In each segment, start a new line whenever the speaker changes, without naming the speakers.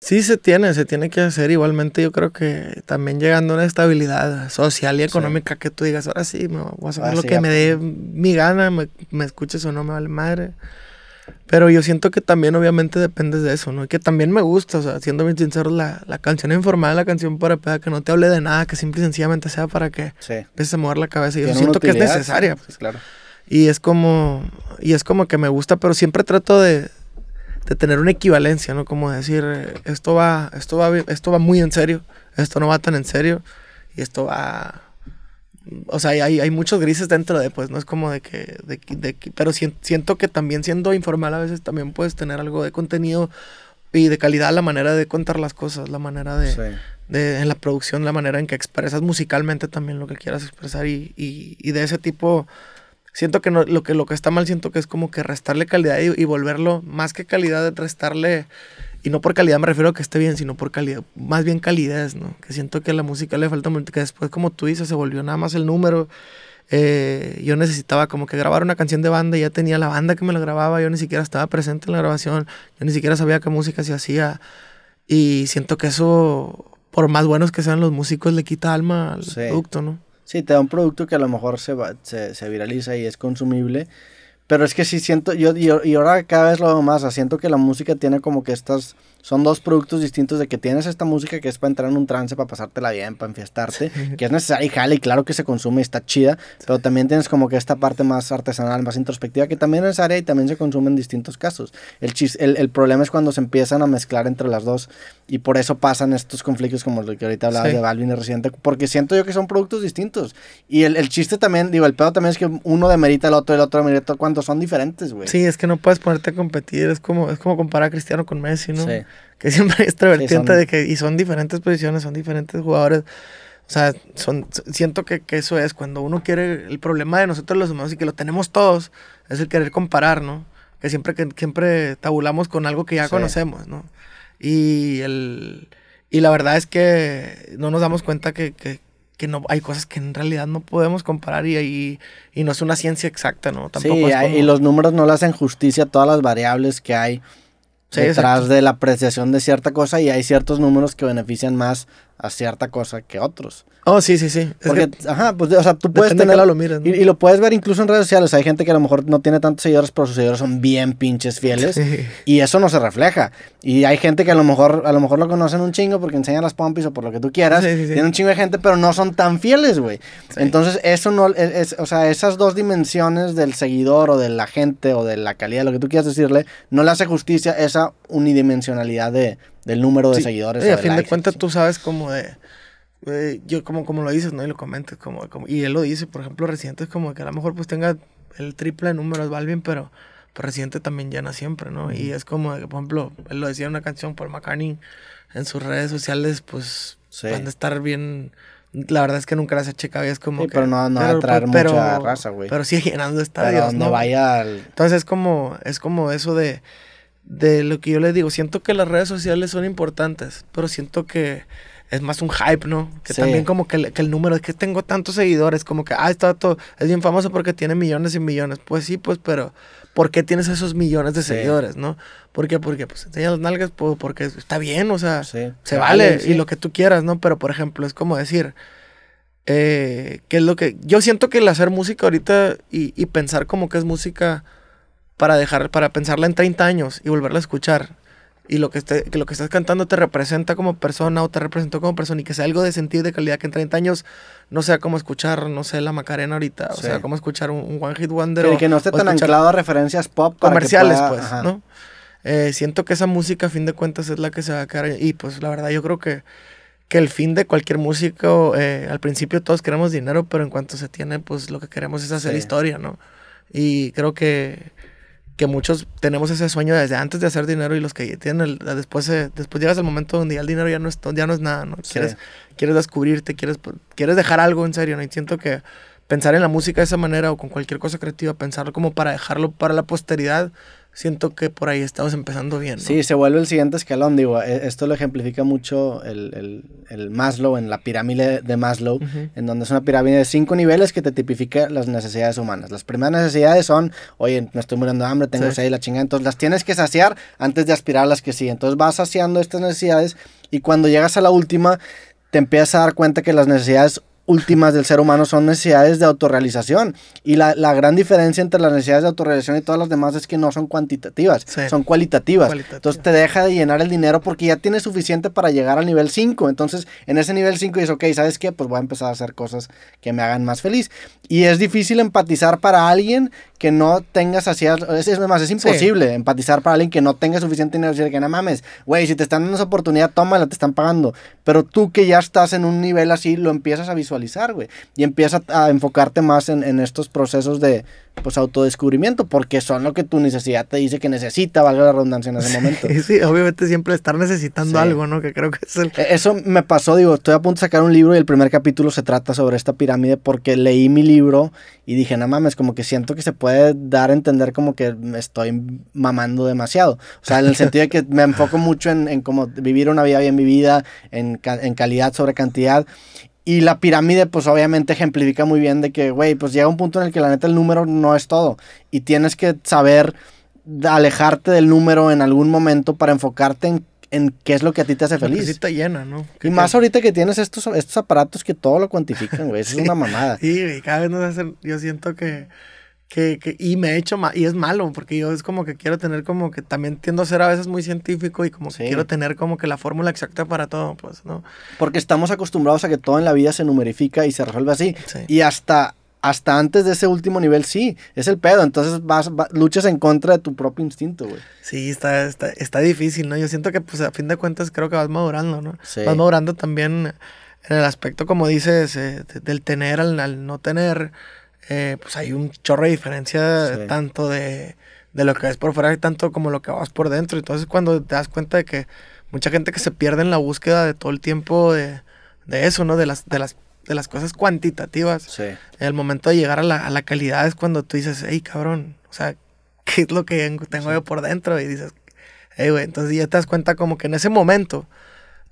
Sí, se tiene, se tiene que hacer. Igualmente, yo creo que también llegando a una estabilidad social y económica que tú digas, ahora sí, me voy a hacer lo que me dé mi gana, me, escuches o no, me vale madre. Pero yo siento que también, obviamente, dependes de eso, ¿no? Y que también me gusta, o sea, siendo bien sincero, la, canción informal, la canción para peda, que no te hable de nada, que simple y sencillamente sea para que empieces a mover la cabeza. yo siento que es necesaria. Claro. Y es como, y es como que me gusta, pero siempre trato de, de tener una equivalencia, ¿no? Como decir, eh, esto va, esto esto va muy en serio, esto no va tan en serio y esto va... O sea, hay, muchos grises dentro de, pues, no es como de que... pero siento que también siendo informal a veces también puedes tener algo de contenido y de calidad, la manera de contar las cosas, la manera de... de en la producción, la manera en que expresas musicalmente también lo que quieras expresar y, y de ese tipo siento que lo que lo que está mal siento que es como que restarle calidad y, volverlo más que calidad de restarle y no por calidad me refiero a que esté bien sino por calidad más bien calidez no que siento que a la música le falta que después como tú dices se volvió nada más el número eh, yo necesitaba como que grabar una canción de banda ya tenía la banda que me la grababa yo ni siquiera estaba presente en la grabación yo ni siquiera sabía qué música se hacía y siento que eso por más buenos que sean los músicos le quita alma al producto no
Sí, te da un producto que a lo mejor se, se, se viraliza y es consumible pero es que sí siento, yo, y, y ahora cada vez lo veo más, siento que la música tiene como que estas, son dos productos distintos de que tienes esta música que es para entrar en un trance, para pasártela bien, para enfiestarte, que es necesaria y claro que se consume y está chida, pero también tienes como que esta parte más artesanal, más introspectiva, que también es área y también se consume en distintos casos. El, chis, el, problema es cuando se empiezan a mezclar entre las dos y por eso pasan estos conflictos como lo que ahorita hablabas de Balvin y Residente, porque siento yo que son productos distintos. Y el, el, chiste también, digo, el pedo también es que uno demerita el otro, el otro demerita cuando son diferentes, güey. Sí,
es que no puedes ponerte a competir. Es como, es como comparar a Cristiano con Messi, ¿no? Sí. Que siempre es esta de que. Y son diferentes posiciones, son diferentes jugadores. O sea, son, siento que, eso es. Cuando uno quiere. El problema de nosotros los humanos y que lo tenemos todos es el querer comparar, ¿no? Que siempre, que, siempre tabulamos con algo que ya conocemos, ¿no? Y el. Y la verdad es que no nos damos cuenta que, que no hay cosas que en realidad no podemos comparar y, y, no es una ciencia exacta, ¿no? Tampoco sí, y los
números no le hacen justicia a todas las variables que hay
detrás de
la apreciación de cierta cosa y hay ciertos números que benefician más a cierta cosa que otros.
Oh, sí, sí, sí. Porque,
ajá, pues, o sea, tú puedes tener... y, lo puedes ver incluso en redes sociales. Hay gente que a lo mejor no tiene tantos seguidores, pero sus seguidores son bien pinches fieles. Y eso no se refleja. Y hay gente que a lo mejor a lo mejor lo conocen un chingo porque enseñan las pompis o por lo que tú quieras. Tiene un chingo de gente, pero no son tan fieles, güey. Entonces, eso no... E, o sea, esas dos dimensiones del seguidor o de la gente o de la calidad, lo que tú quieras decirle, no le hace justicia esa unidimensionalidad de del número de seguidores. Y a fin de
cuentas tú sabes como de... yo como, como lo dices, ¿no? Y lo comentas, como, como, y él lo dice, por ejemplo, es como que a lo mejor pues tenga el triple de números, Balvin, pero, pero pues, Residente también llena siempre, ¿no? Y es como que, por ejemplo, él lo decía en una canción por McCartney, en sus redes sociales, pues sí. van a estar bien... La verdad es que nunca las he checado y es como sí, pero no, no a traer mucha raza, güey. Pero sigue llenando estadios, ¿no? vaya al... Entonces es como, es como eso de de lo que yo le digo. Siento que las redes sociales son importantes, pero siento que es más un hype, ¿no? Que también como que el, número, es que tengo tantos seguidores, como que, ah, está todo, es bien famoso porque tiene millones y millones. Pues sí, pues, pero ¿por qué tienes esos millones de seguidores, no? ¿Por qué? Porque, pues, enseña las nalgas porque está bien, o sea, se vale, y lo que tú quieras, ¿no? Pero, por ejemplo, es como decir... Eh, que es lo que yo siento que el hacer música ahorita y pensar como que es música para dejar, para pensarla en 30 años y volverla a escuchar. Y lo que, lo que estás cantando te representa como persona o te representó como persona y que sea algo de sentido y de calidad que en 30 años no sea como escuchar, no sé, la Macarena ahorita, o sea, como escuchar un, One Hit Wonder. que no esté tan anclado a referencias pop. comerciales, pues, ¿no? Eh, siento que esa música, a fin de cuentas, es la que se va a quedar. Y pues la verdad, yo creo que, que el fin de cualquier músico, eh, al principio todos queremos dinero, pero en cuanto se tiene, pues lo que queremos es hacer historia, ¿no? Y creo que que muchos tenemos ese sueño desde antes de hacer dinero y los que tienen después eh, después llegas al momento donde ya el dinero ya no es ya no es nada no quieres quieres descubrirte quieres quieres dejar algo en serio no y siento que pensar en la música de esa manera o con cualquier cosa creativa pensarlo como para dejarlo para la posteridad siento que por ahí estamos empezando bien. ¿no? Sí, se
vuelve el siguiente escalón, digo, e, esto lo ejemplifica mucho el, Maslow en la pirámide de Maslow, en donde es una pirámide de cinco niveles que te tipifica las necesidades humanas. Las primeras necesidades son, oye, me estoy muriendo de hambre, tengo sed y la chingada, entonces las tienes que saciar antes de aspirar a las que siguen Entonces vas saciando estas necesidades y cuando llegas a la última, te empiezas a dar cuenta que las necesidades últimas del ser humano son necesidades de autorrealización. Y la, la, gran diferencia entre las necesidades de autorrealización y todas las demás es que no son cuantitativas, son cualitativas. Entonces te deja de llenar el dinero porque ya tienes suficiente para llegar al nivel 5. Entonces en ese nivel 5 dices, ok, ¿sabes qué? Pues voy a empezar a hacer cosas que me hagan más feliz. Y es difícil empatizar para alguien que no tengas así, Es, más, es imposible empatizar para alguien que no tenga suficiente dinero. Decir que no mames, güey, si te están dando esa oportunidad, tómala, te están pagando. Pero tú que ya estás en un nivel así, lo empiezas a visualizar y empieza a enfocarte más en, estos procesos de pues autodescubrimiento, porque son lo que tu necesidad te dice que necesita, valga la redundancia en ese momento.
Sí, obviamente siempre estar necesitando algo, ¿no? Que creo que es el...
E, eso me pasó, digo, estoy a punto de sacar un libro y el primer capítulo se trata sobre esta pirámide porque leí mi libro y dije, no mames, como que siento que se puede dar a entender como que me estoy mamando demasiado. O sea, en el sentido de que me enfoco mucho en, en cómo vivir una vida bien vivida, en, en calidad sobre cantidad. Y la pirámide, pues obviamente ejemplifica muy bien de que, güey, pues llega un punto en el que la neta el número no es todo. Y tienes que saber alejarte del número en algún momento para enfocarte en, qué es lo que a ti te hace feliz. La te
llena, ¿no? Y más
ahorita que tienes estos, estos aparatos que todo lo cuantifican, güey. es una mamada.
Sí, güey, cada vez nos hacen. Yo siento que y me he hecho y es malo, porque yo es como que quiero tener como que también tiendo a ser a veces muy científico y como que quiero tener como que la fórmula exacta para todo, pues, ¿no?
Porque estamos acostumbrados a que todo en la vida se numerifica y se resuelve así. Y hasta, hasta antes de ese último nivel, sí, es el pedo. Entonces vas, luchas en
contra de tu propio instinto, güey. Sí, está, está, difícil, ¿no? Yo siento que, pues, a fin de cuentas, creo que vas madurando, ¿no? Sí. Vas madurando también en el aspecto, como dices, eh, del tener al, al no tener eh, pues hay un chorro de diferencia tanto de, lo que ves por fuera y tanto como lo que vas por dentro. Entonces cuando te das cuenta de que mucha gente que se pierde en la búsqueda de todo el tiempo de, eso, ¿no? De las, las, de las cosas cuantitativas. el momento de llegar a la, calidad es cuando tú dices, hey, cabrón, o sea, ¿qué es lo que tengo yo por dentro? Y dices, hey, güey, entonces ya te das cuenta como que en ese momento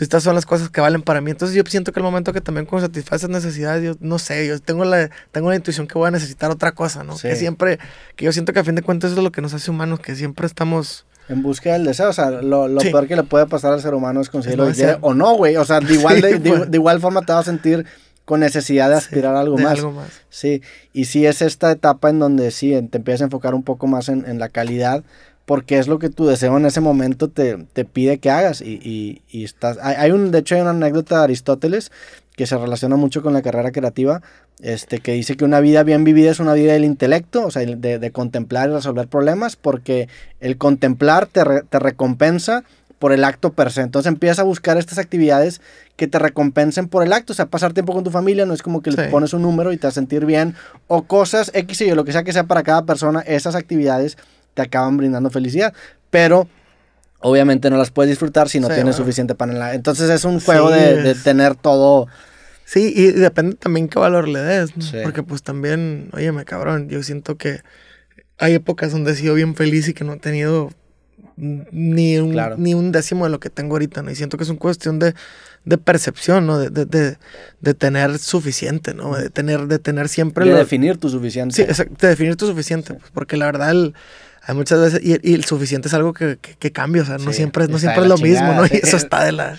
pues, estas son las cosas que valen para mí. Entonces yo siento que el momento que también cuando satisfaces esas necesidades, yo no sé, yo tengo la, tengo la intuición que voy a necesitar otra cosa, ¿no? Que siempre, que yo siento que a fin de cuentas eso es lo que nos hace humanos, que siempre estamos...
En búsqueda del deseo, o sea, lo, lo peor que le puede pasar al ser humano es conseguirlo o no, güey. O sea, de igual, pues. de, igual forma te vas a sentir con necesidad de aspirar algo más. algo más. Sí, y sí es esta etapa en donde sí, te empiezas a enfocar un poco más en, en la calidad, porque es lo que tu deseo en ese momento te, pide que hagas. Y, estás. Hay, un, de hecho, hay una anécdota de Aristóteles que se relaciona mucho con la carrera creativa, este, que dice que una vida bien vivida es una vida del intelecto, o sea, de, contemplar y resolver problemas, porque el contemplar te, recompensa por el acto per se. Entonces empiezas a buscar estas actividades que te recompensen por el acto. O sea, pasar tiempo con tu familia no es como que le pones un número y te vas a sentir bien. O cosas X y Y, lo que sea que sea para cada persona, esas actividades te acaban brindando felicidad, pero obviamente no las puedes disfrutar si no tienes suficiente
pan en Entonces es un juego de,
tener todo...
Sí, y depende también qué valor le des, porque pues también, me cabrón, yo siento que hay épocas donde he sido bien feliz y que no he tenido ni un, ni un décimo de lo que tengo ahorita, ¿no? Y siento que es una cuestión de, percepción, ¿no? De, tener suficiente, ¿no? De tener, de tener siempre... De definir
tu suficiente.
Sí, exacto, de definir tu suficiente, pues, porque la verdad el hay muchas veces, y, el suficiente es algo que, que, cambia, o sea, no siempre, no siempre es lo mismo, ¿no? Y e-, eso e-, está de e-, la...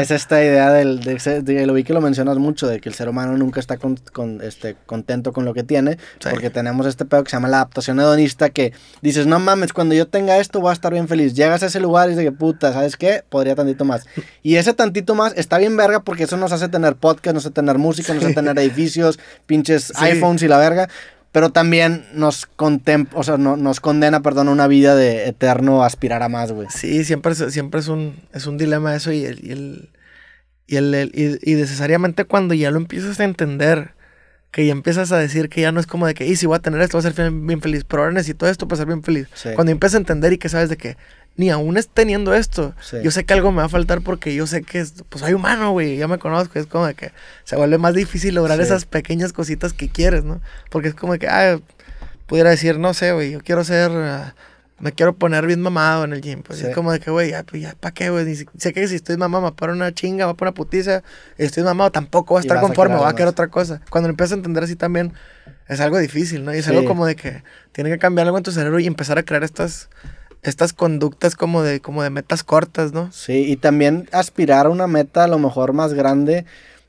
es,
esta idea del, de, lo vi que lo mencionas mucho, de que el ser humano nunca está con, este, contento con lo que tiene, porque tenemos este pedo que se llama la adaptación hedonista, que dices, no mames, cuando yo tenga esto voy a estar bien feliz, llegas a ese lugar y dices, puta, ¿sabes qué? Podría tantito más. Y ese tantito más está bien verga porque eso nos hace tener podcast, nos hace tener música, no nos hace tener edificios, pinches iPhones y la verga, pero también nos, no, nos condena, perdón, una vida de eterno aspirar a más, güey.
Sí, siempre, es, siempre es, un, es un dilema eso y, el, y, necesariamente cuando ya lo empiezas a entender, que ya empiezas a decir que ya no es como de que, y si voy a tener esto, voy a ser bien, feliz, pero ahora necesito esto para ser bien feliz. Cuando empiezas a entender y que sabes de que ni aún es teniendo esto, yo sé que algo me va a faltar porque yo sé que, pues, soy humano, güey, ya me conozco, es como de que se vuelve más difícil lograr esas pequeñas cositas que quieres, ¿no? Porque es como de que, ah, pudiera decir, no sé, güey, yo quiero ser... Ah, me quiero poner bien mamado en el gym. Pues es como de que, güey, ya, pues ya, ¿para qué, güey? Sé que si estoy mamado, me para una chinga, va para una putiza, estoy mamado, tampoco va a estar conforme, va a querer otra cosa. Cuando empiezas a entender así también, es algo difícil, ¿no? Y es algo como de que tiene que cambiar algo en tu cerebro y empezar a crear estas estas conductas como de, como de metas cortas, ¿no? Sí, y también
aspirar a una meta a lo mejor más grande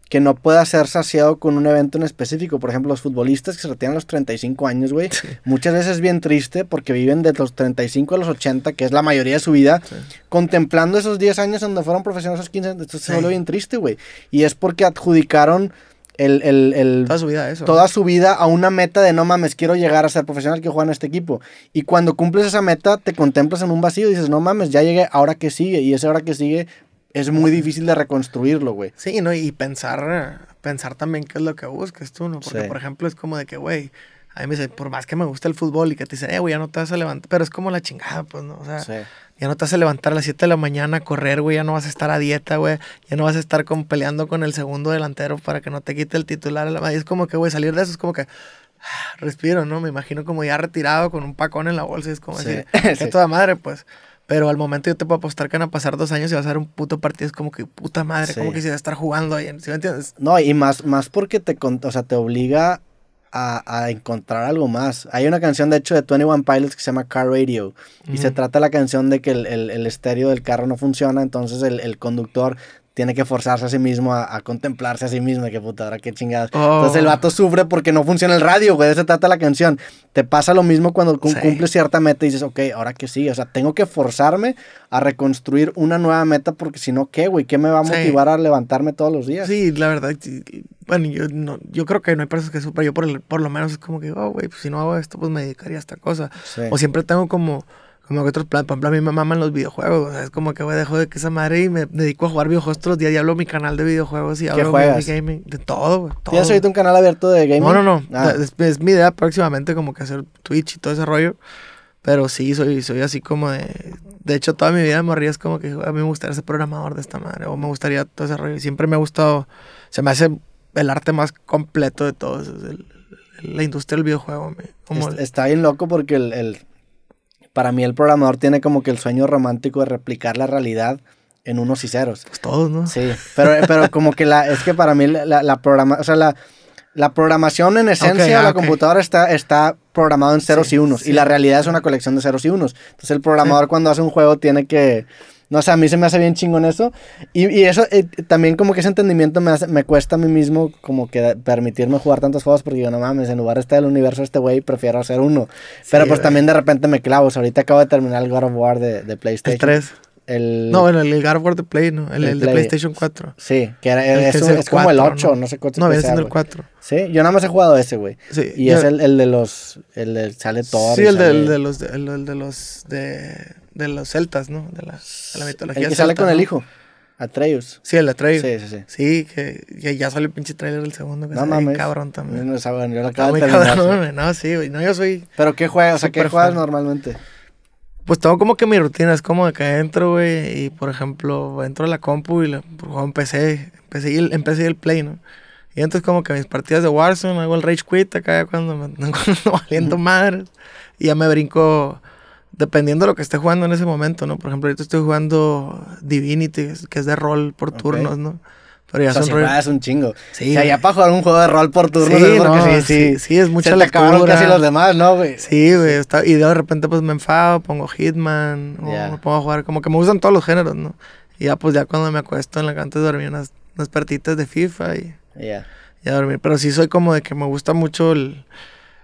que no pueda ser saciado con un evento en específico. Por ejemplo, los futbolistas que se retiran a los 35 años, güey, muchas veces es bien triste porque viven de los 35 a los 80, que es la mayoría de su vida, contemplando esos 10 años donde fueron profesionales, esos 15, Entonces se vuelve bien triste, güey. Y es porque adjudicaron el, el, el, toda su
vida Toda su
vida a una meta de no mames, quiero llegar a ser profesional, que juega en este equipo. Y cuando cumples esa meta, te contemplas en un vacío y dices, no mames, ya llegué, ahora que sigue. Y esa hora que sigue es muy difícil de reconstruirlo, güey.
Sí, ¿no? Y pensar, pensar también qué es lo que buscas tú, ¿no? Porque, por ejemplo, es como de que, güey, a mí me dice, por más que me gusta el fútbol y que te dice eh, güey, ya no te vas a levantar, pero es como la chingada, pues, ¿no? O sea, ya no te vas a levantar a las 7 de la mañana a correr, güey, ya no vas a estar a dieta, güey, ya no vas a estar con, peleando con el segundo delantero para que no te quite el titular. Y es como que, güey, salir de eso es como que, respiro, ¿no? Me imagino como ya retirado con un pacón en la bolsa, es como decir, que toda madre, pues. Pero al momento yo te puedo apostar que van a pasar dos años y vas a ver un puto partido. Es como que puta madre, como que si estar jugando ahí. ¿Sí me entiendes?
No, y más, más porque te, o sea, te obliga a, encontrar algo más. Hay una canción, de hecho, de 21 Pilots que se llama Car Radio. Y se mm. trata la canción de que el, estéreo del carro no funciona. Entonces el, el, conductor tiene que forzarse a sí mismo a, contemplarse a sí mismo, Qué que puta, qué chingadas. Entonces el oh. vato sufre porque no funciona el radio, güey, de eso trata la canción. Te pasa lo mismo cuando cumples cierta meta y dices, ok, ahora que sí, o sea, tengo que forzarme a reconstruir una nueva meta porque si no, ¿qué, güey? ¿Qué me va a motivar a levantarme todos los días? Sí, la verdad,
bueno, yo, creo que no hay personas que sufran, yo por, por lo menos es como que, oh, güey, pues si no hago esto, pues me dedicaría a esta cosa. O siempre tengo como como que otros plan por ejemplo, a mí me maman los videojuegos, es como que, voy dejo de que esa madre y me dedico a jugar videojuegos todos los días y hablo mi canal de videojuegos y hablo de gaming, de todo, güey. ¿Tienes ahorita un canal abierto de gaming? No, no, no, ah. es, mi idea próximamente como que hacer Twitch y todo ese rollo, pero sí, soy, soy así como de, de hecho, toda mi vida me es como que a mí me gustaría ser programador de esta madre, o me gustaría todo ese rollo, siempre me ha gustado, se me hace el arte más completo de todos, es el, la industria del videojuego. como
está, bien loco porque el para mí el programador tiene como que el sueño romántico de replicar la realidad en unos y ceros. Pues todos, ¿no? Sí, pero, eh, pero como que la, es que para mí la, programación en esencia de ah, la computadora está, está programado en ceros y unos. Y la realidad es una colección de ceros y unos. Entonces el programador cuando hace un juego tiene que no o sé, sea, a mí se me hace bien chingón eso. Y, y eso eh, también como que ese entendimiento me, me cuesta a mí mismo como que permitirme jugar tantos juegos porque yo, no mames, en lugar de estar el universo este güey, prefiero hacer uno. Pero pues también de repente me clavo. O sea, ahorita acabo de terminar el God War de, de PlayStation. El 3. El... No, bueno,
el, God War de Play, ¿no? El, de PlayStation 4. Sí, que era, es, como el 8, no, sé cuánto No, es el 4.
Sí, yo nada más he jugado ese, güey. Sí. Y es el, de los... El de, sale todo. Sí, el, de,
de los... el de los... de de los celtas, ¿no? De la, mitología. El que sale con el hijo. Atreus. Sí, el Atreus. Sí, sí, sí. Sí, que, ya salió el pinche trailer del segundo. Que no mames. cabrón también. No saben, yo la acabo de cabrón, No, sí, güey. No, yo soy. ¿Pero qué juegas? O sea, ¿qué juegas normalmente? Pues tengo como que mi rutina. Es como que entro, güey. Y por ejemplo, entro a la compu y por pues, juego Empecé y el, empecé el Play, ¿no? Y entonces, como que mis partidas de Warzone, hago el Rage Quit acá cuando me cuando valiendo madres. Y ya me brinco dependiendo de lo que esté jugando en ese momento, ¿no? Por ejemplo, ahorita estoy jugando Divinity, que es de rol por turnos, ¿no? Pero ya son ah, es un
chingo. Sí, o sea, ya para jugar un juego de rol por turnos sí, es no, sí, sí, es mucha casi los demás,
¿no, güey? Sí, güey. Y de repente, pues, me enfado, pongo Hitman, o me pongo a jugar. Como que me gustan todos los géneros, ¿no? Y ya, pues, ya cuando me acuesto en la canta dormir unas, unas partitas de FIFA y... Ya. Ya dormir. Pero sí soy como de que me gusta mucho el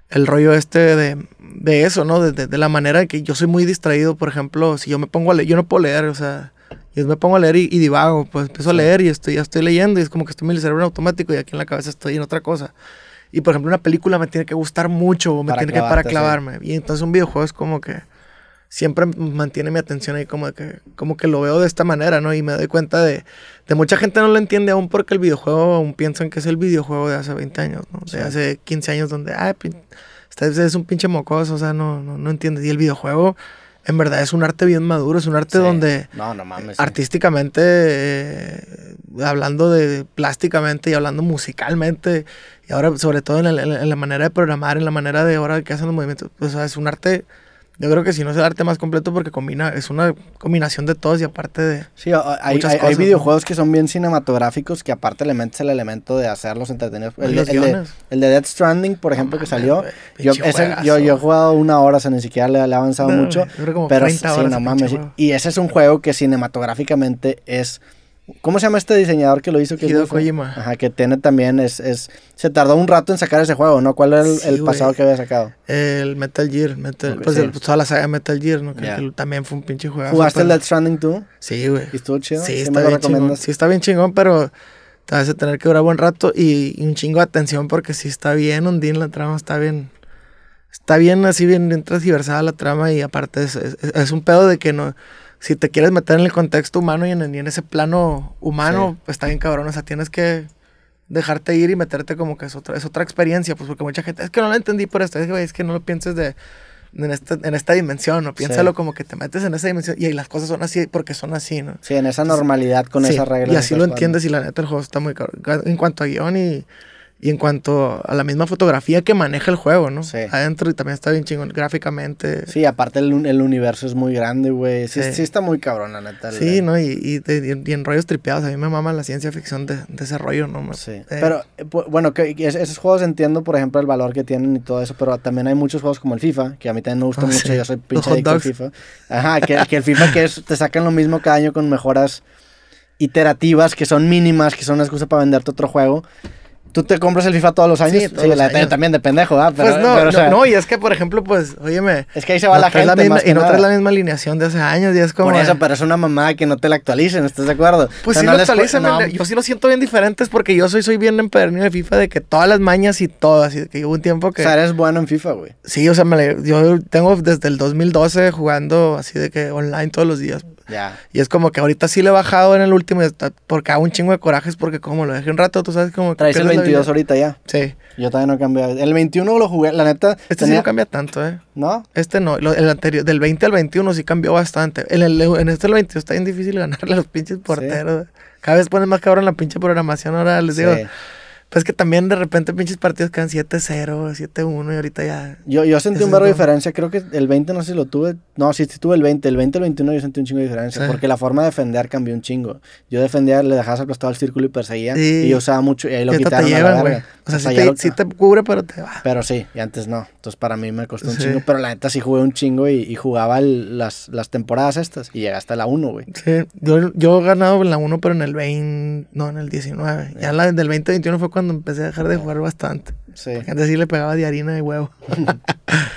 el rollo este de, eso, ¿no? De, la manera que yo soy muy distraído, por ejemplo, si yo me pongo a leer, yo no puedo leer, o sea, yo me pongo a leer y, divago, pues empiezo a leer y estoy, ya estoy leyendo y es como que estoy en el cerebro automático y aquí en la cabeza estoy en otra cosa. Y por ejemplo, una película me tiene que gustar mucho, o me tiene que para clavarme. Y entonces un videojuego es como que siempre mantiene mi atención ahí como que, como que lo veo de esta manera, ¿no? Y me doy cuenta de, de mucha gente no lo entiende aún porque el videojuego, aún piensan que es el videojuego de hace 20 años, ¿no? De hace 15 años donde, ay, es un pinche mocoso, o sea, no, no, no entiendes. Y el videojuego, en verdad es un arte bien maduro, es un arte donde
no, no mames,
artísticamente, eh, hablando de plásticamente y hablando musicalmente, y ahora sobre todo en la, la, manera de programar, en la manera de ahora que hacen los movimientos, o sea, es un arte yo creo que si no es el arte más completo porque combina, es una combinación de todos y aparte de. Sí, hay, videojuegos
que son bien cinematográficos que aparte le metes el elemento de hacerlos entretenidos. El, de, el Death Stranding, por ejemplo, que salió. yo, yo, he jugado una hora, o sea, ni siquiera le, he avanzado mucho. Yo creo pero sí, no mames. Y ese es un juego que cinematográficamente es ¿Cómo se llama este diseñador que lo hizo? Que Hideo Kojima. Ajá, que tiene también, es, es, se tardó un rato en sacar ese juego, ¿no? ¿Cuál era el, pasado que había sacado?
El Metal Gear, pues, pues, toda la saga Metal Gear, ¿no? que también fue un pinche juego. ¿Jugaste el Death Stranding tú? Sí, güey. ¿Y estuvo chido? Sí, está bien chingón. Sí, bien chingón, pero te vas a tener que durar buen rato y, un chingo de atención porque sí está bien hundín la trama, está bien... Está bien así, bien, transversada la trama y aparte es un pedo de que no si te quieres meter en el contexto humano y en, ese plano humano, pues está bien cabrón. O sea, tienes que dejarte ir y meterte como que es otra, es otra experiencia, pues porque mucha gente, es que no lo entendí por esto, es que, que no lo pienses de, en, esta, en esta dimensión, ¿no? Piénsalo como que te metes en esa dimensión y las cosas son así porque son así, ¿no? Sí, en esa normalidad con esa esas reglas. Y así lo entiendes y la neta el juego está muy cabrón. En cuanto a guión y y en cuanto a la misma fotografía que maneja el juego, ¿no? Sí. Adentro y también está bien chingón gráficamente. Sí, aparte el, universo
es muy grande, güey. Sí, sí. está muy cabrón, la neta. Sí, ¿no?
Y, en rollos tripeados. A mí me mama la ciencia ficción de, ese rollo, ¿no? Sí. Eh. Pero,
eh, bueno, que, esos juegos entiendo, por ejemplo, el valor que tienen y todo eso, pero también hay muchos juegos como el FIFA, que a mí también me gusta ah, mucho. Yo soy pinche adicto FIFA. Ajá, que, el FIFA que te sacan lo mismo cada año con mejoras iterativas que son mínimas, que son una excusa para venderte otro juego tú te compras el FIFA todos los años. Sí, la también de pendejo, ¿ah? pues no, no,
y es que, por ejemplo, pues, óyeme. Es que ahí se va la gente. y no traes la misma alineación de hace años, y es como. Por eso, pero una mamá que no te la actualicen, ¿estás de acuerdo? Pues sí, no lo actualicen, No. Yo sí lo siento bien diferentes porque yo soy, soy bien empedernido de FIFA de que todas las mañas y todo, así que hubo un tiempo que. O sea, eres bueno en FIFA, güey. Sí, o sea, me, yo tengo desde el 2012 jugando así de que online todos los días. Y es como que ahorita sí le he bajado en el último porque hago un chingo de corajes porque como lo dejé un rato, tú sabes como... que Traes el 22 ahorita ya. Sí. Yo también no cambié. El 21 lo jugué, la neta... Este sí no cambia tanto, ¿eh? ¿No? Este no, el anterior, del 20 al 21 sí cambió bastante. En, este el 22 está bien difícil ganarle a los pinches porteros. Cada vez pones más cabrón la pinche programación, ahora les digo... Sí. Pues que también de repente pinches partidos quedan 7-0, 7-1 y ahorita ya. Yo, yo sentí un barro de diferencia.
Creo que el 20 no sé si lo tuve. No, sí, sí tuve el 20. El 20 el 21 yo sentí un chingo de diferencia. Porque la forma de defender cambió un chingo. Yo defendía, le dejabas acostado al círculo y perseguía. Y yo usaba mucho. Y ahí lo quitaron. Te llevan, a o sea, o sea sí, te, cubre, pero te va. Pero sí, y antes no. Entonces para mí me costó un chingo. Pero la neta sí jugué un chingo y, jugaba las, las temporadas estas. Y llegaste hasta la 1, güey.
Sí, yo, he ganado en la 1, pero en el 20. No, en el 19. Ya eh. la, del 20-21 fue cuando empecé a dejar de jugar bastante. antes sí le pegaba de harina y huevo.